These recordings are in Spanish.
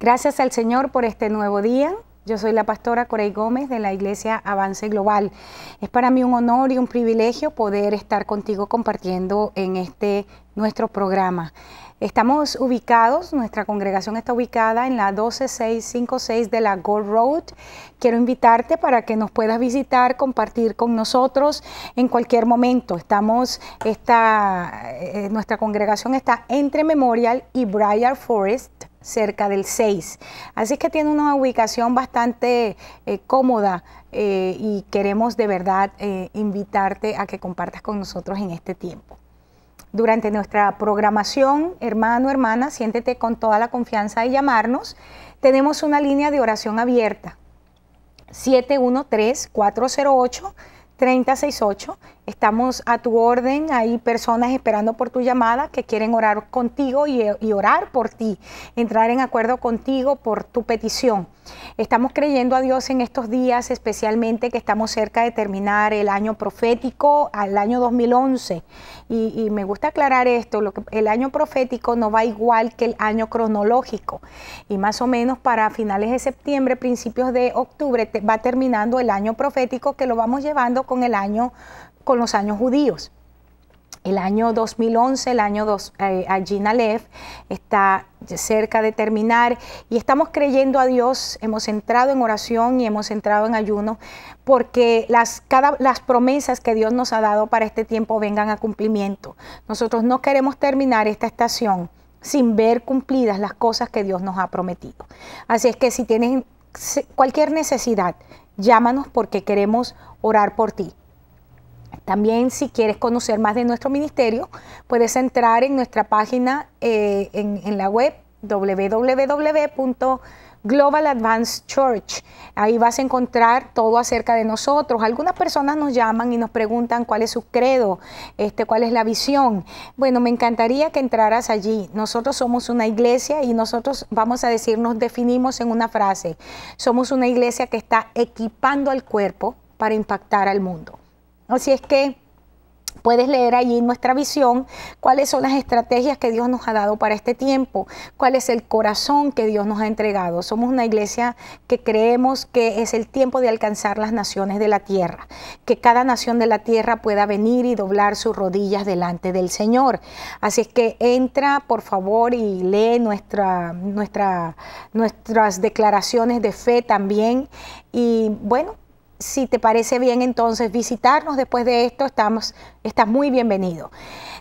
Gracias al Señor por este nuevo día. Yo soy la pastora Corey Gómez de la Iglesia Avance Global. Es para mí un honor y un privilegio poder estar contigo compartiendo en este nuestro programa. Estamos ubicados, nuestra congregación está ubicada en la 12656 de la Gold Road. Quiero invitarte para que nos puedas visitar, compartir con nosotros en cualquier momento. Estamos, esta, eh, nuestra congregación está entre Memorial y Briar Forest cerca del 6. Así que tiene una ubicación bastante eh, cómoda eh, y queremos de verdad eh, invitarte a que compartas con nosotros en este tiempo. Durante nuestra programación, hermano, hermana, siéntete con toda la confianza de llamarnos. Tenemos una línea de oración abierta, 713 408 3068. Estamos a tu orden. Hay personas esperando por tu llamada que quieren orar contigo y, orar por ti, entrar en acuerdo contigo por tu petición. Estamos creyendo a Dios en estos días, especialmente que estamos cerca de terminar el año profético, al año 2011. Y, me gusta aclarar esto, el año profético no va igual que el año cronológico. Y más o menos para finales de septiembre, principios de octubre, va terminando el año profético que lo vamos llevando con el año, con los años judíos. El año 2011, el año dos, eh, Aleph está cerca de terminar y estamos creyendo a Dios, hemos entrado en oración y hemos entrado en ayuno porque las, cada, las promesas que Dios nos ha dado para este tiempo vengan a cumplimiento. Nosotros no queremos terminar esta estación sin ver cumplidas las cosas que Dios nos ha prometido. Así es que si tienen cualquier necesidad llámanos porque queremos orar por ti. También si quieres conocer más de nuestro ministerio, puedes entrar en nuestra página eh, en, en la web www Global Advanced Church. Ahí vas a encontrar todo acerca de nosotros. Algunas personas nos llaman y nos preguntan cuál es su credo, este, cuál es la visión. Bueno, me encantaría que entraras allí. Nosotros somos una iglesia y nosotros vamos a decir, nos definimos en una frase. Somos una iglesia que está equipando al cuerpo para impactar al mundo. Así es que Puedes leer allí nuestra visión, cuáles son las estrategias que Dios nos ha dado para este tiempo, cuál es el corazón que Dios nos ha entregado. Somos una iglesia que creemos que es el tiempo de alcanzar las naciones de la tierra, que cada nación de la tierra pueda venir y doblar sus rodillas delante del Señor. Así es que entra, por favor, y lee nuestra, nuestra, nuestras declaraciones de fe también. Y bueno, si te parece bien entonces visitarnos después de esto, estamos, estás muy bienvenido.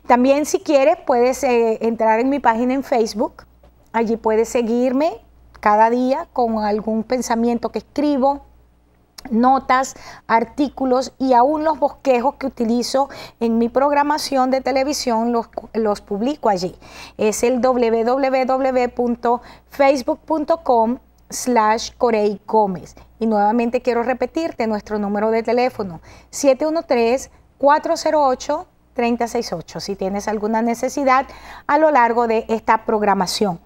También si quieres puedes eh, entrar en mi página en Facebook, allí puedes seguirme cada día con algún pensamiento que escribo, notas, artículos y aún los bosquejos que utilizo en mi programación de televisión los, los publico allí. Es el www.facebook.com slash Corey Y nuevamente quiero repetirte nuestro número de teléfono, 713-408-368, si tienes alguna necesidad a lo largo de esta programación.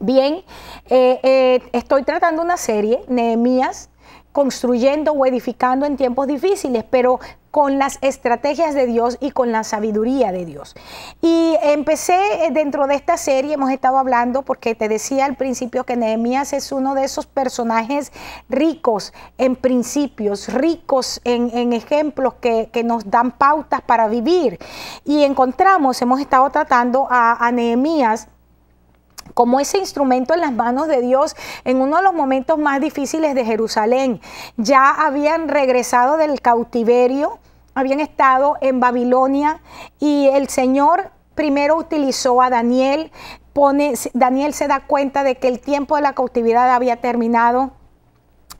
Bien, eh, eh, estoy tratando una serie, Nehemías, construyendo o edificando en tiempos difíciles, pero con las estrategias de Dios y con la sabiduría de Dios. Y empecé eh, dentro de esta serie, hemos estado hablando, porque te decía al principio que Nehemías es uno de esos personajes ricos en principios, ricos en, ejemplos que, nos dan pautas para vivir. Y encontramos, hemos estado tratando a, a Nehemías como ese instrumento en las manos de Dios en uno de los momentos más difíciles de Jerusalén. Ya habían regresado del cautiverio, habían estado en Babilonia y el Señor primero utilizó a Daniel. Daniel se da cuenta de que el tiempo de la cautividad había terminado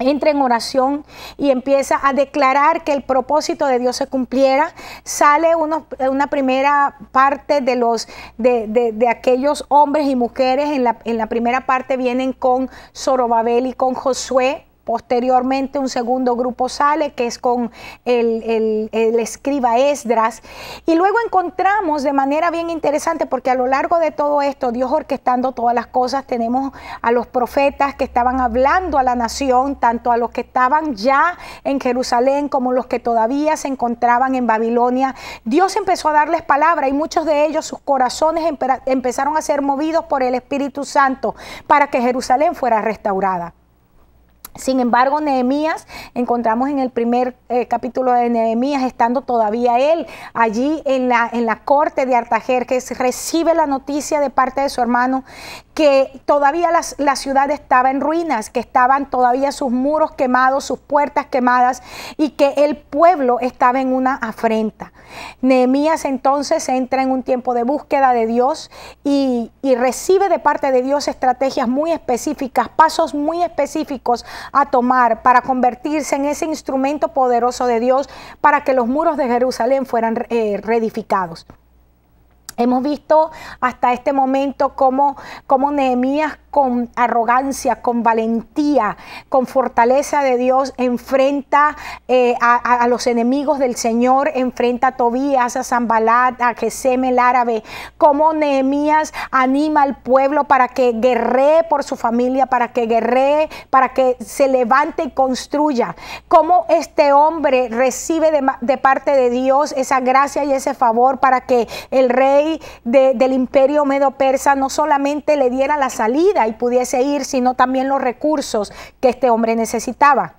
entra en oración y empieza a declarar que el propósito de Dios se cumpliera, sale una primera parte de los de, aquellos hombres y mujeres, en la, en la primera parte vienen con Zorobabel y con Josué, Posteriormente un segundo grupo sale, que es con el, escriba Esdras. Y luego encontramos de manera bien interesante, porque a lo largo de todo esto, Dios orquestando todas las cosas, tenemos a los profetas que estaban hablando a la nación, tanto a los que estaban ya en Jerusalén como los que todavía se encontraban en Babilonia. Dios empezó a darles palabra y muchos de ellos, sus corazones empezaron a ser movidos por el Espíritu Santo para que Jerusalén fuera restaurada. Sin embargo, Nehemías, encontramos en el primer eh, capítulo de Nehemías, estando todavía él allí en la, en la corte de Artajerjes, recibe la noticia de parte de su hermano que todavía la ciudad estaba en ruinas, que estaban todavía sus muros quemados, sus puertas quemadas y que el pueblo estaba en una afrenta. Nehemías entonces entra en un tiempo de búsqueda de Dios y, y recibe de parte de Dios estrategias muy específicas, pasos muy específicos a tomar para convertirse en ese instrumento poderoso de Dios para que los muros de Jerusalén fueran eh, reedificados. Hemos visto hasta este momento cómo, Nehemías con arrogancia, con valentía, con fortaleza de Dios enfrenta eh, a, los enemigos del Señor, enfrenta a Tobías, a Zambalat, a Gesem el árabe, cómo Nehemías anima al pueblo para que guerree por su familia, para que guerree, para que se levante y construya, cómo este hombre recibe de parte de Dios esa gracia y ese favor para que el rey del imperio medo-persa no solamente le diera la salida y pudiese ir, sino también los recursos que este hombre necesitaba.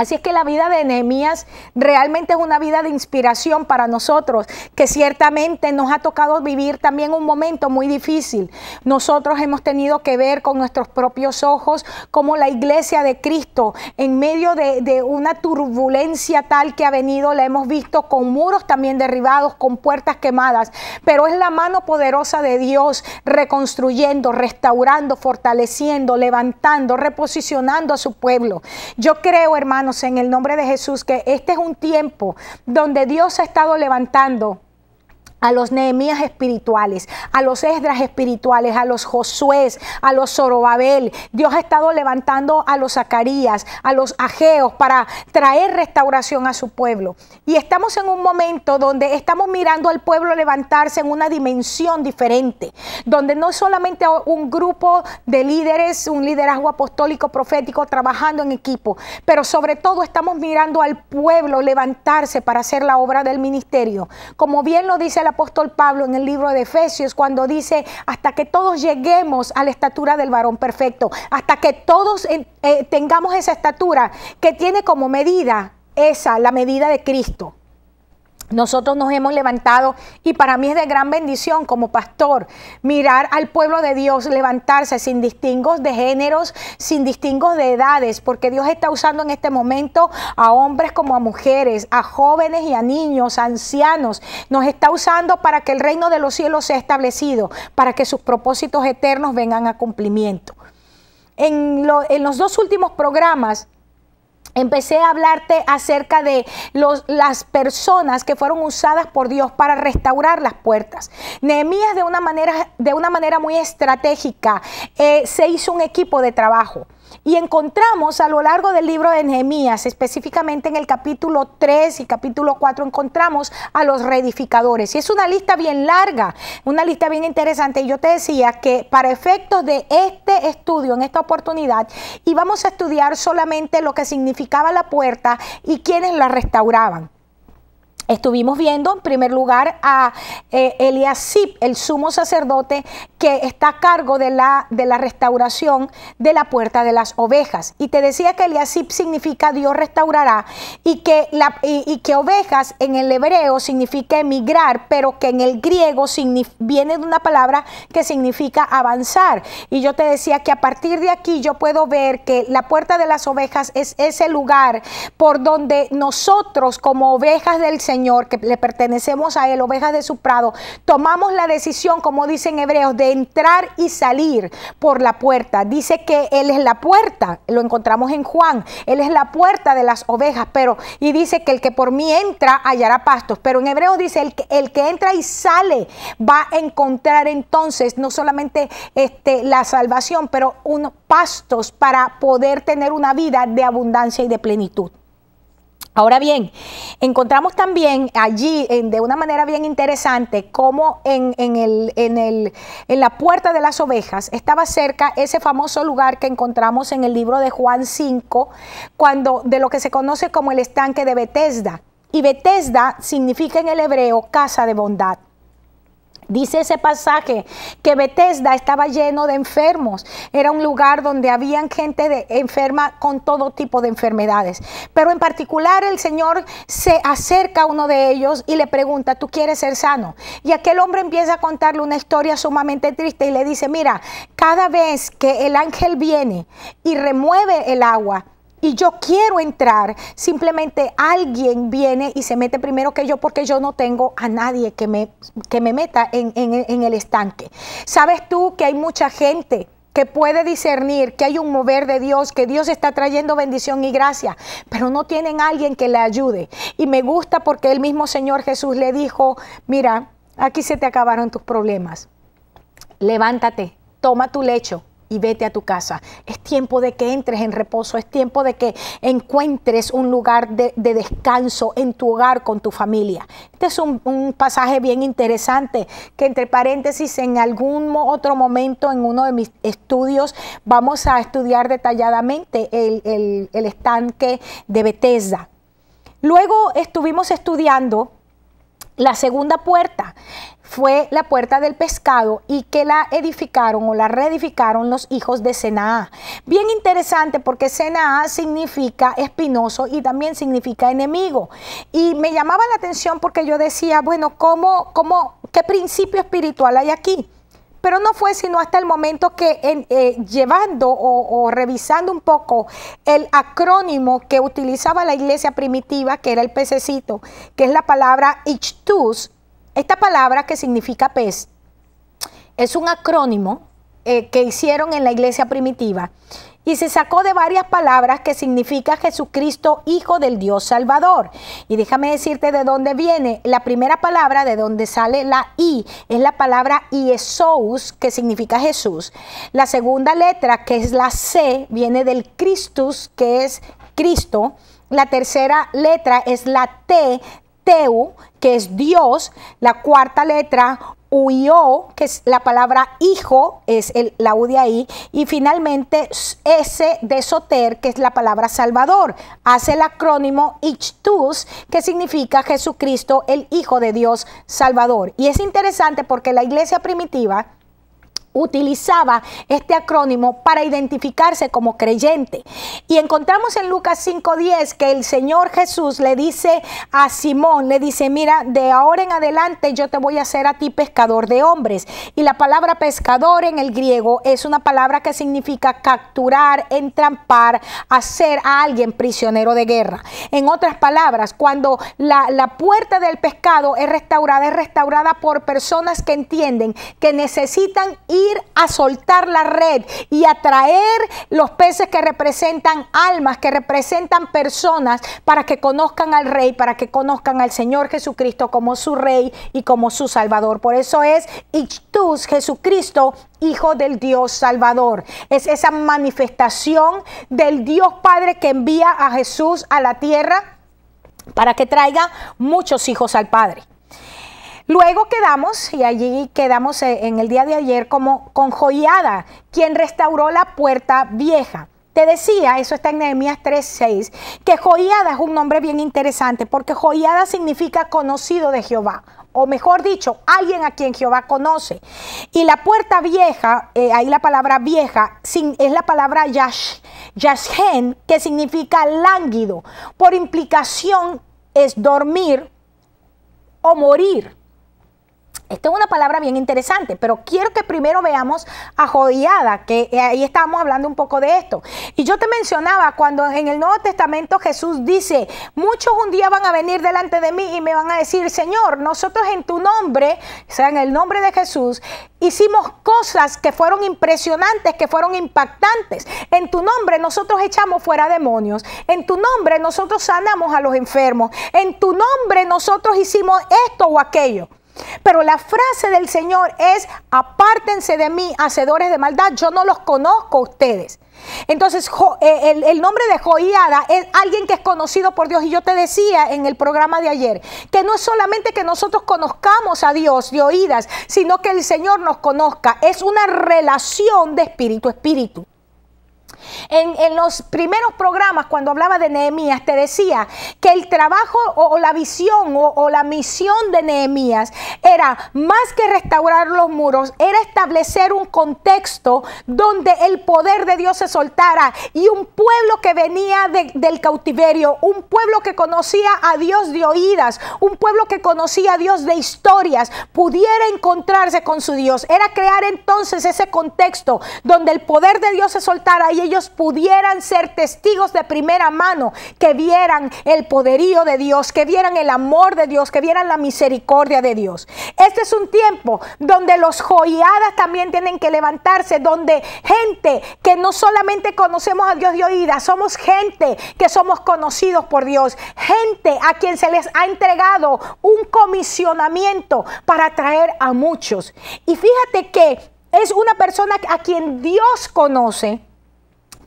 Así es que la vida de Nehemías realmente es una vida de inspiración para nosotros, que ciertamente nos ha tocado vivir también un momento muy difícil. Nosotros hemos tenido que ver con nuestros propios ojos cómo la iglesia de Cristo, en medio de, de una turbulencia tal que ha venido, la hemos visto con muros también derribados, con puertas quemadas, pero es la mano poderosa de Dios reconstruyendo, restaurando, fortaleciendo, levantando, reposicionando a su pueblo. Yo creo, hermano, en el nombre de Jesús que este es un tiempo donde Dios ha estado levantando a los Nehemías espirituales, a los Esdras espirituales, a los Josué, a los Zorobabel. Dios ha estado levantando a los Zacarías, a los Ageos para traer restauración a su pueblo. Y estamos en un momento donde estamos mirando al pueblo levantarse en una dimensión diferente, donde no solamente un grupo de líderes, un liderazgo apostólico profético trabajando en equipo, pero sobre todo estamos mirando al pueblo levantarse para hacer la obra del ministerio. Como bien lo dice la apóstol Pablo en el libro de Efesios cuando dice, hasta que todos lleguemos a la estatura del varón perfecto, hasta que todos eh, tengamos esa estatura que tiene como medida esa, la medida de Cristo. Nosotros nos hemos levantado y para mí es de gran bendición como pastor mirar al pueblo de Dios levantarse sin distingos de géneros, sin distingos de edades, porque Dios está usando en este momento a hombres como a mujeres, a jóvenes y a niños, a ancianos. Nos está usando para que el reino de los cielos sea establecido, para que sus propósitos eternos vengan a cumplimiento. En, en los dos últimos programas Empecé a hablarte acerca de las personas que fueron usadas por Dios para restaurar las puertas. Nehemías de una manera, de una manera muy estratégica eh, se hizo un equipo de trabajo. Y encontramos a lo largo del libro de Nehemías, específicamente en el capítulo 3 y capítulo 4, encontramos a los reedificadores. Y es una lista bien larga, una lista bien interesante. Y yo te decía que para efectos de este estudio, en esta oportunidad, íbamos a estudiar solamente lo que significaba la puerta y quienes la restauraban. Estuvimos viendo en primer lugar a eh, Eliasip, el sumo sacerdote, que está a cargo de la, de la restauración de la puerta de las ovejas. Y te decía que Eliasip significa Dios restaurará y que, la, y que ovejas en el hebreo significa emigrar, pero que en el griego viene de una palabra que significa avanzar. Y yo te decía que a partir de aquí yo puedo ver que la puerta de las ovejas es ese lugar por donde nosotros como ovejas del Señor, Señor, que le pertenecemos a Él, ovejas de su prado, tomamos la decisión, como dicen hebreos, de entrar y salir por la puerta. Dice que Él es la puerta, lo encontramos en Juan, Él es la puerta de las ovejas, pero, y dice que el que por mí entra hallará pastos, pero en hebreo dice, el que, el que entra y sale va a encontrar entonces no solamente este, la salvación, pero unos pastos para poder tener una vida de abundancia y de plenitud. Ahora bien, encontramos también allí de una manera bien interesante como en, el, en, la puerta de las ovejas estaba cerca ese famoso lugar que encontramos en el libro de Juan 5, cuando, de lo que se conoce como el estanque de Bethesda. Y Bethesda significa en el hebreo casa de bondad. Dice ese pasaje que Betesda estaba lleno de enfermos. Era un lugar donde habían gente de, enferma con todo tipo de enfermedades. Pero en particular el Señor se acerca a uno de ellos y le pregunta, ¿tú quieres ser sano? Y aquel hombre empieza a contarle una historia sumamente triste y le dice, mira, cada vez que el ángel viene y remueve el agua, y yo quiero entrar, simplemente alguien viene y se mete primero que yo porque yo no tengo a nadie que me, que me meta en, en el estanque. Sabes tú que hay mucha gente que puede discernir que hay un mover de Dios, que Dios está trayendo bendición y gracia, pero no tienen a alguien que le ayude. Y me gusta porque el mismo Señor Jesús le dijo, mira, aquí se te acabaron tus problemas, levántate, toma tu lecho y vete a tu casa. Es tiempo de que entres en reposo, es tiempo de que encuentres un lugar de, descanso en tu hogar con tu familia. Este es un, pasaje bien interesante que entre paréntesis en algún otro momento en uno de mis estudios vamos a estudiar detalladamente el, el estanque de Bethesda. Luego estuvimos estudiando la segunda puerta fue la puerta del pescado y que la edificaron o la reedificaron los hijos de Senaá. Bien interesante porque Senaá significa espinoso y también significa enemigo. Y me llamaba la atención porque yo decía, bueno, ¿cómo, cómo, qué principio espiritual hay aquí? Pero no fue sino hasta el momento que eh, llevando o, revisando un poco el acrónimo que utilizaba la iglesia primitiva, que era el pececito, que es la palabra ichthus. Esta palabra que significa pez es un acrónimo eh, que hicieron en la iglesia primitiva y se sacó de varias palabras que significa Jesucristo, Hijo del Dios Salvador. Y déjame decirte de dónde viene. La primera palabra de donde sale la I es la palabra Iesous, que significa Jesús. La segunda letra, que es la C, viene del Christus, que es Cristo. La tercera letra es la T, Teu, que es Dios, la cuarta letra UIO, que es la palabra hijo, es el, la U de ahí, y finalmente S de Soter, que es la palabra Salvador, hace el acrónimo Ichtus, que significa Jesucristo, el Hijo de Dios Salvador. Y es interesante porque la iglesia primitiva, utilizaba este acrónimo para identificarse como creyente. Y encontramos en Lucas 5.10 que el Señor Jesús le dice a Simón, le dice, mira, de ahora en adelante yo te voy a hacer a ti pescador de hombres. Y la palabra pescador en el griego es una palabra que significa capturar, entrampar, hacer a alguien prisionero de guerra. En otras palabras, cuando la, la puerta del pescado es restaurada, es restaurada por personas que entienden que necesitan ir ir a soltar la red y atraer los peces que representan almas, que representan personas, para que conozcan al Rey, para que conozcan al Señor Jesucristo como su Rey y como su Salvador. Por eso es Ictus, Jesucristo, Hijo del Dios Salvador. Es esa manifestación del Dios Padre que envía a Jesús a la tierra para que traiga muchos hijos al Padre. Luego quedamos, y allí quedamos eh, en el día de ayer, como con Joiada, quien restauró la puerta vieja. Te decía, eso está en Nehemías 3:6, que Joiada es un nombre bien interesante porque Joiada significa conocido de Jehová, o mejor dicho, alguien a quien Jehová conoce. Y la puerta vieja, eh, ahí la palabra vieja, sin, es la palabra yash, yashen, que significa lánguido. Por implicación es dormir o morir. Esta es una palabra bien interesante, pero quiero que primero veamos a jodiada, que ahí estábamos hablando un poco de esto. Y yo te mencionaba cuando en el Nuevo Testamento Jesús dice, muchos un día van a venir delante de mí y me van a decir, Señor, nosotros en tu nombre, o sea, en el nombre de Jesús, hicimos cosas que fueron impresionantes, que fueron impactantes. En tu nombre nosotros echamos fuera demonios, en tu nombre nosotros sanamos a los enfermos, en tu nombre nosotros hicimos esto o aquello. Pero la frase del Señor es, apártense de mí, hacedores de maldad, yo no los conozco a ustedes. Entonces, eh, el, nombre de Joiada es alguien que es conocido por Dios. Y yo te decía en el programa de ayer que no es solamente que nosotros conozcamos a Dios de oídas, sino que el Señor nos conozca. Es una relación de espíritu a espíritu. En, los primeros programas, cuando hablaba de Nehemías, te decía que el trabajo o, la visión o, la misión de Nehemías era más que restaurar los muros, era establecer un contexto donde el poder de Dios se soltara y un pueblo que venía del cautiverio, un pueblo que conocía a Dios de oídas, un pueblo que conocía a Dios de historias, pudiera encontrarse con su Dios. Era crear entonces ese contexto donde el poder de Dios se soltara y ellos pudieran ser testigos de primera mano, que vieran el poderío de Dios, que vieran el amor de Dios, que vieran la misericordia de Dios. Este es un tiempo donde los joyadas también tienen que levantarse, donde gente que no solamente conocemos a Dios de oídas, somos gente que somos conocidos por Dios, gente a quien se les ha entregado un comisionamiento para atraer a muchos. Y fíjate que es una persona a quien Dios conoce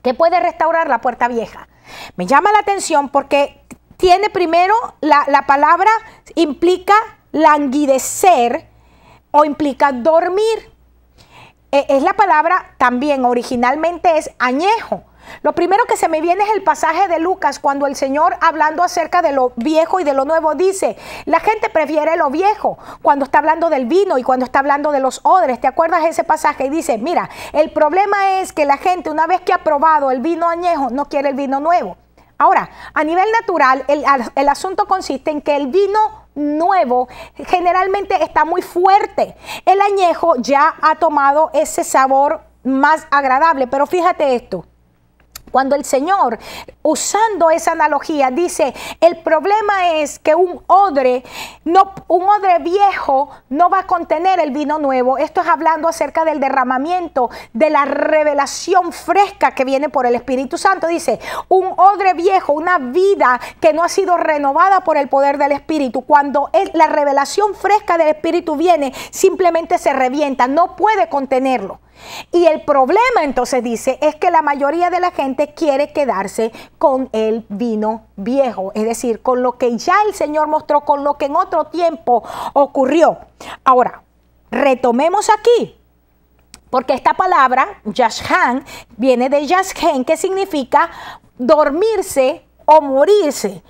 ¿Qué puede restaurar la puerta vieja. Me llama la atención porque tiene primero la, palabra implica languidecer o implica dormir. E, es la palabra también originalmente es añejo lo primero que se me viene es el pasaje de Lucas, cuando el Señor, hablando acerca de lo viejo y de lo nuevo, dice, la gente prefiere lo viejo, cuando está hablando del vino y cuando está hablando de los odres. ¿Te acuerdas ese pasaje? Y dice, mira, el problema es que la gente, una vez que ha probado el vino añejo, no quiere el vino nuevo. Ahora, a nivel natural, el, el, asunto consiste en que el vino nuevo generalmente está muy fuerte. El añejo ya ha tomado ese sabor más agradable, pero fíjate esto. Cuando el Señor, usando esa analogía, dice, el problema es que un odre, no, un odre viejo no va a contener el vino nuevo. Esto es hablando acerca del derramamiento, de la revelación fresca que viene por el Espíritu Santo. Dice, un odre viejo, una vida que no ha sido renovada por el poder del Espíritu. Cuando la revelación fresca del Espíritu viene, simplemente se revienta, no puede contenerlo. Y el problema entonces dice es que la mayoría de la gente quiere quedarse con el vino viejo, es decir, con lo que ya el Señor mostró, con lo que en otro tiempo ocurrió. Ahora, retomemos aquí porque esta palabra, yashan, viene de yashen, que significa dormirse o morirse.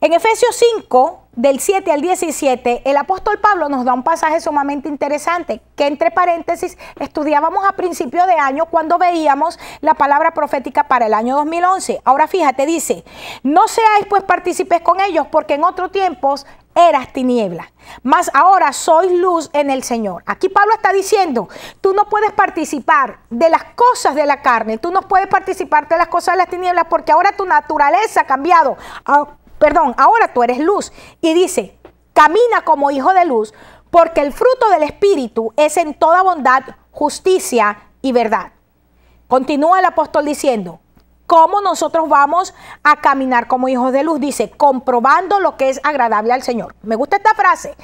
En Efesios 5, del 7 al 17, el apóstol Pablo nos da un pasaje sumamente interesante, que entre paréntesis estudiábamos a principio de año cuando veíamos la palabra profética para el año 2011. Ahora fíjate, dice, no seáis pues partícipes con ellos, porque en otros tiempos eras tinieblas, mas ahora sois luz en el Señor. Aquí Pablo está diciendo, tú no puedes participar de las cosas de la carne, tú no puedes participar de las cosas de las tinieblas, porque ahora tu naturaleza ha cambiado perdón, ahora tú eres luz. Y dice, camina como hijo de luz, porque el fruto del Espíritu es en toda bondad, justicia y verdad. Continúa el apóstol diciendo, ¿cómo nosotros vamos a caminar como hijos de luz? Dice, comprobando lo que es agradable al Señor. Me gusta esta frase,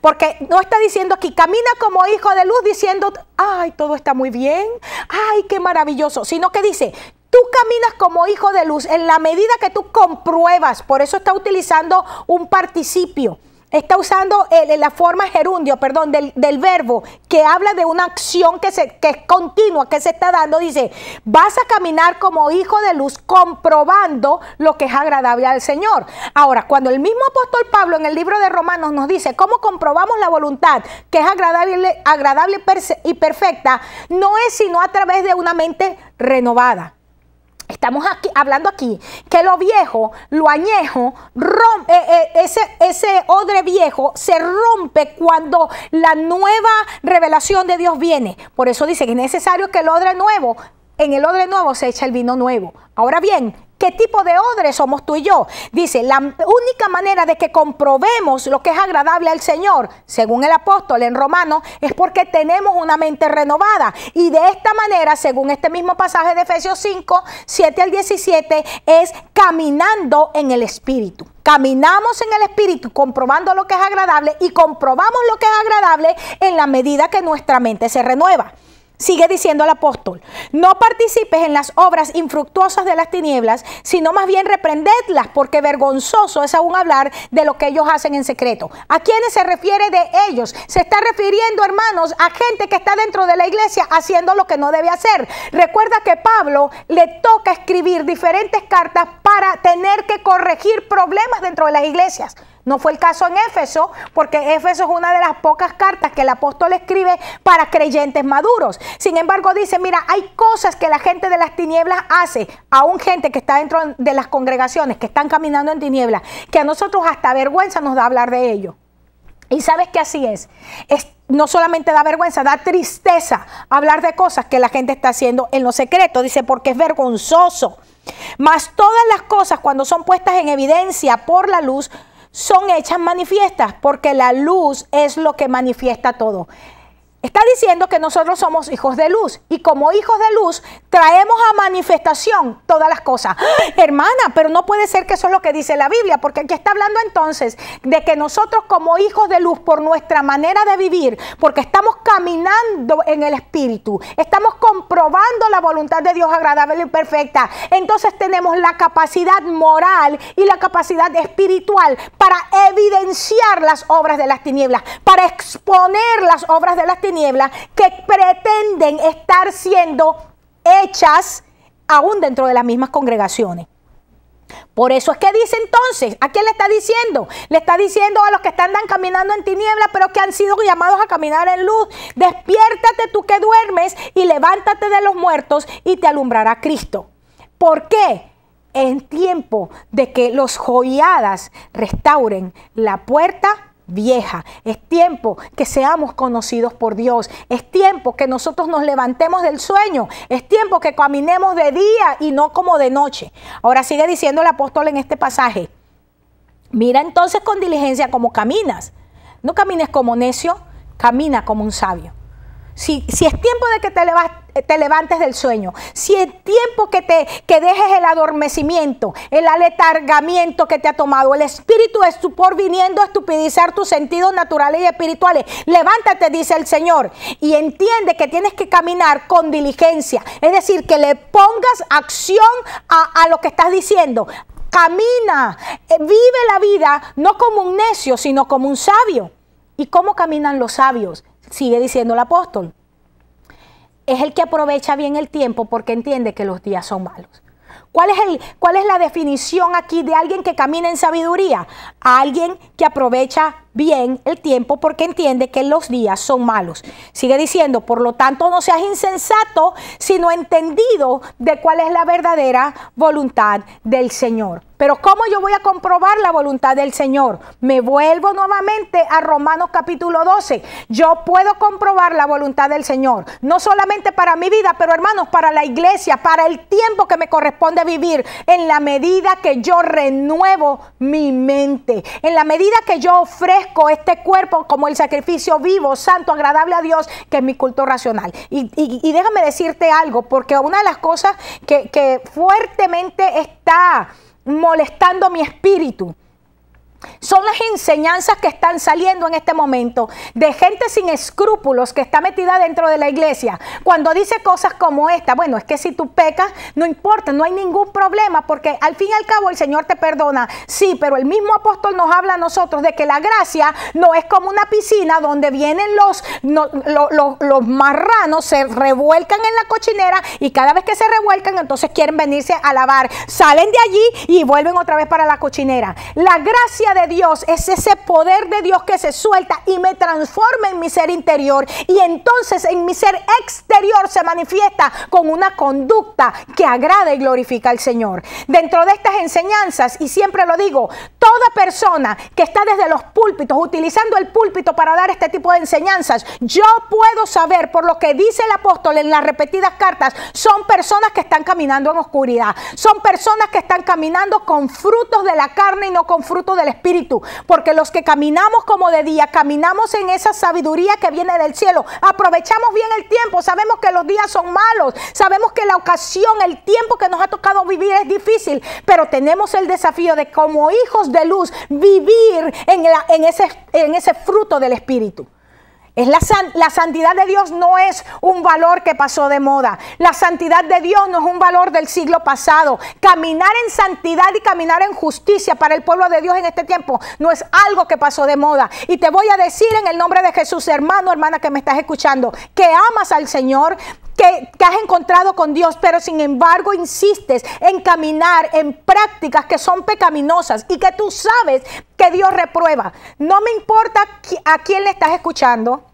porque no está diciendo aquí, camina como hijo de luz diciendo, ay, todo está muy bien, ay, qué maravilloso, sino que dice, Tú caminas como hijo de luz en la medida que tú compruebas, por eso está utilizando un participio. Está usando eh, la forma gerundio, perdón, del, verbo que habla de una acción que, se, que es continua, que se está dando. Dice, vas a caminar como hijo de luz comprobando lo que es agradable al Señor. Ahora, cuando el mismo apóstol Pablo en el libro de Romanos nos dice cómo comprobamos la voluntad que es agradable, agradable y perfecta, no es sino a través de una mente renovada. Estamos aquí, hablando aquí que lo viejo, lo añejo, rompe, eh, eh, ese, ese odre viejo se rompe cuando la nueva revelación de Dios viene. Por eso dice que es necesario que el odre nuevo, en el odre nuevo se echa el vino nuevo. Ahora bien, ¿Qué tipo de odre somos tú y yo? Dice, la única manera de que comprobemos lo que es agradable al Señor, según el apóstol en Romanos, es porque tenemos una mente renovada. Y de esta manera, según este mismo pasaje de Efesios 5, 7 al 17, es caminando en el Espíritu caminamos en el Espíritu comprobando lo que es agradable y comprobamos lo que es agradable en la medida que nuestra mente se renueva. Sigue diciendo el apóstol, no participes en las obras infructuosas de las tinieblas, sino más bien reprendedlas, porque vergonzoso es aún hablar de lo que ellos hacen en secreto. ¿A quiénes se refiere de ellos? Se está refiriendo, hermanos, a gente que está dentro de la iglesia haciendo lo que no debe hacer. Recuerda que Pablo le toca escribir diferentes cartas para tener que corregir problemas dentro de las iglesias. No fue el caso en Éfeso, porque Éfeso es una de las pocas cartas que el apóstol escribe para creyentes maduros. Sin embargo, dice, mira, hay cosas que la gente de las tinieblas hace, aún gente que está dentro de las congregaciones, que están caminando en tinieblas, que a nosotros hasta vergüenza nos da hablar de ello. Y sabes que así es. es. no solamente da vergüenza, da tristeza hablar de cosas que la gente está haciendo en lo secreto. Dice, porque es vergonzoso. Mas todas las cosas cuando son puestas en evidencia por la luz, son hechas manifiestas porque la luz es lo que manifiesta todo. Está diciendo que nosotros somos hijos de luz y como hijos de luz traemos a manifestación todas las cosas. ¡Ah! hermana, pero no puede ser que eso es lo que dice la Biblia, porque aquí está hablando entonces de que nosotros como hijos de luz, por nuestra manera de vivir, porque estamos caminando en el Espíritu, estamos comprobando la voluntad de Dios agradable y perfecta, entonces tenemos la capacidad moral y la capacidad espiritual para evidenciar las obras de las tinieblas, para exponer las obras de las tinieblas Niebla que pretenden estar siendo hechas aún dentro de las mismas congregaciones. Por eso es que dice entonces, ¿a quién le está diciendo? Le está diciendo a los que están caminando en tinieblas, pero que han sido llamados a caminar en luz. Despiértate tú que duermes y levántate de los muertos y te alumbrará Cristo. ¿Por qué? En tiempo de que los joyadas restauren la puerta vieja. Es tiempo que seamos conocidos por Dios. Es tiempo que nosotros nos levantemos del sueño. Es tiempo que caminemos de día y no como de noche. Ahora sigue diciendo el apóstol en este pasaje. Mira entonces con diligencia cómo caminas. No camines como necio, camina como un sabio. Si, si es tiempo de que te levantes eh, te levantes del sueño, si el tiempo que te que dejes el adormecimiento, el aletargamiento que te ha tomado, el espíritu de estupor viniendo a estupidizar tus sentidos naturales y espirituales, levántate, dice el Señor, y entiende que tienes que caminar con diligencia, es decir, que le pongas acción a, a lo que estás diciendo, camina, eh, vive la vida no como un necio, sino como un sabio. ¿Y cómo caminan los sabios? Sigue diciendo el apóstol es el que aprovecha bien el tiempo porque entiende que los días son malos. ¿Cuál es, el, ¿Cuál es la definición aquí de alguien que camina en sabiduría? Alguien que aprovecha bien el tiempo porque entiende que los días son malos. Sigue diciendo, por lo tanto, no seas insensato, sino entendido de cuál es la verdadera voluntad del Señor. Pero ¿cómo yo voy a comprobar la voluntad del Señor? Me vuelvo nuevamente a Romanos capítulo 12. Yo puedo comprobar la voluntad del Señor, no solamente para mi vida, pero hermanos, para la iglesia, para el tiempo que me corresponde vivir, en la medida que yo renuevo mi mente, en la medida que yo ofrezco este cuerpo como el sacrificio vivo, santo, agradable a Dios, que es mi culto racional. Y, déjame decirte algo, porque una de las cosas que fuertemente está molestando mi espíritu son las enseñanzas que están saliendo en este momento de gente sin escrúpulos que está metida dentro de la iglesia. Cuando dice cosas como esta, bueno, es que si tú pecas, no importa, no hay ningún problema, porque al fin y al cabo el Señor te perdona. Sí, pero el mismo apóstol nos habla a nosotros de que la gracia no es como una piscina donde vienen los, los marranos, se revuelcan en la cochinera y cada vez que se revuelcan, entonces quieren venirse a lavar. Salen de allí y vuelven otra vez para la cochinera. La gracia de Dios es ese poder de Dios que se suelta y me transforma en mi ser interior. Y entonces en mi ser exterior se manifiesta con una conducta que agrada y glorifica al Señor. Dentro de estas enseñanzas, y siempre lo digo, toda persona que está desde los púlpitos utilizando el púlpito para dar este tipo de enseñanzas, yo puedo saber por lo que dice el apóstol en las repetidas cartas, son personas que están caminando en oscuridad, son personas que están caminando con frutos de la carne y no con frutos del Espíritu espíritu, porque los que caminamos como de día, caminamos en esa sabiduría que viene del cielo, aprovechamos bien el tiempo, sabemos que los días son malos, sabemos que la ocasión, el tiempo que nos ha tocado vivir es difícil, pero tenemos el desafío de como hijos de luz vivir en, en, ese, en ese fruto del espíritu la, santidad de Dios no es un valor que pasó de moda. La santidad de Dios no es un valor del siglo pasado. Caminar en santidad y caminar en justicia para el pueblo de Dios en este tiempo no es algo que pasó de moda. Y te voy a decir en el nombre de Jesús, hermano, hermana que me estás escuchando, que amas al Señor, que, que, has encontrado con Dios, pero sin embargo insistes en caminar en prácticas que son pecaminosas y que tú sabes que Dios reprueba. No me importa a quién le estás escuchando.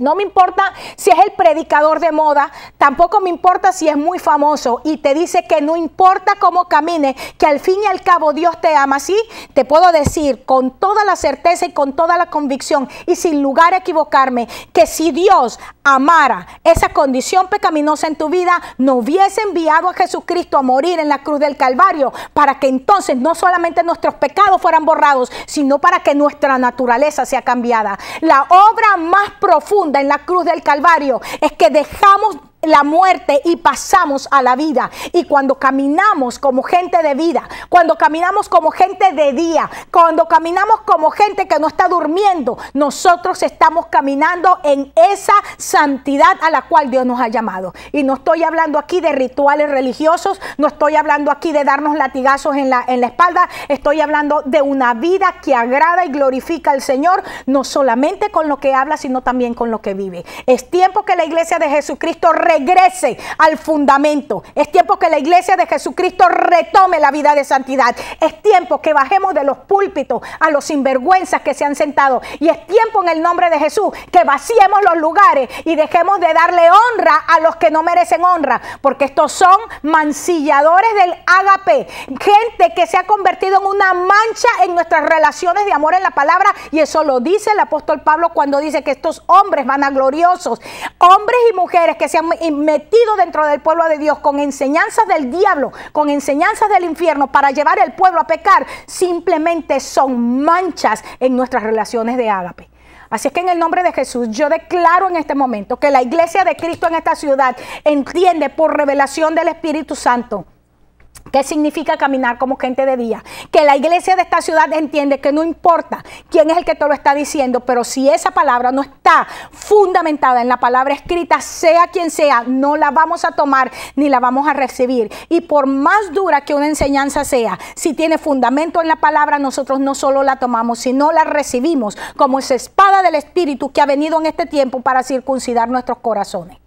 No me importa si es el predicador de moda, tampoco me importa si es muy famoso y te dice que no importa cómo camine, que al fin y al cabo Dios te ama. Así te puedo decir con toda la certeza y con toda la convicción y sin lugar a equivocarme que si Dios amara esa condición pecaminosa en tu vida, no hubiese enviado a Jesucristo a morir en la cruz del Calvario para que entonces no solamente nuestros pecados fueran borrados, sino para que nuestra naturaleza sea cambiada. La obra más profunda en la cruz del Calvario es que dejamos la muerte y pasamos a la vida. Y cuando caminamos como gente de vida, cuando caminamos como gente de día, cuando caminamos como gente que no está durmiendo, nosotros estamos caminando en esa santidad a la cual Dios nos ha llamado. Y no estoy hablando aquí de rituales religiosos, no estoy hablando aquí de darnos latigazos en la, en la espalda, estoy hablando de una vida que agrada y glorifica al Señor, no solamente con lo que habla, sino también con lo que vive. Es tiempo que la iglesia de Jesucristo regrese al fundamento. Es tiempo que la iglesia de Jesucristo retome la vida de santidad. Es tiempo que bajemos de los púlpitos a los sinvergüenzas que se han sentado. Y es tiempo en el nombre de Jesús que vaciemos los lugares y dejemos de darle honra a los que no merecen honra. Porque estos son mancilladores del Agape, Gente que se ha convertido en una mancha en nuestras relaciones de amor en la palabra. Y eso lo dice el apóstol Pablo cuando dice que estos hombres van a gloriosos. hombres y mujeres que se han metido dentro del pueblo de Dios con enseñanzas del diablo, con enseñanzas del infierno para llevar al pueblo a pecar, simplemente son manchas en nuestras relaciones de ágape. Así es que en el nombre de Jesús yo declaro en este momento que la iglesia de Cristo en esta ciudad entiende por revelación del Espíritu Santo ¿Qué significa caminar como gente de día? Que la iglesia de esta ciudad entiende que no importa quién es el que te lo está diciendo, pero si esa palabra no está fundamentada en la palabra escrita, sea quien sea, no la vamos a tomar ni la vamos a recibir. Y por más dura que una enseñanza sea, si tiene fundamento en la palabra, nosotros no solo la tomamos, sino la recibimos como esa espada del Espíritu que ha venido en este tiempo para circuncidar nuestros corazones.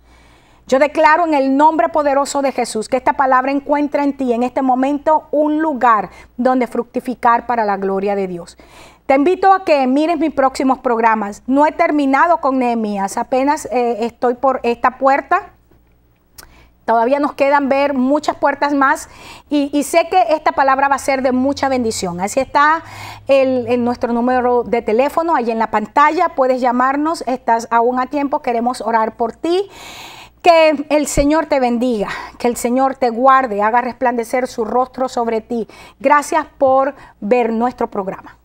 Yo declaro en el nombre poderoso de Jesús que esta palabra encuentra en ti en este momento un lugar donde fructificar para la gloria de Dios. Te invito a que mires mis próximos programas. No he terminado con Nehemías, apenas eh, estoy por esta puerta. Todavía nos quedan ver muchas puertas más y, sé que esta palabra va a ser de mucha bendición. Así está el, nuestro número de teléfono ahí en la pantalla. Puedes llamarnos, estás aún a tiempo, queremos orar por ti. Que el Señor te bendiga, que el Señor te guarde, haga resplandecer su rostro sobre ti. Gracias por ver nuestro programa.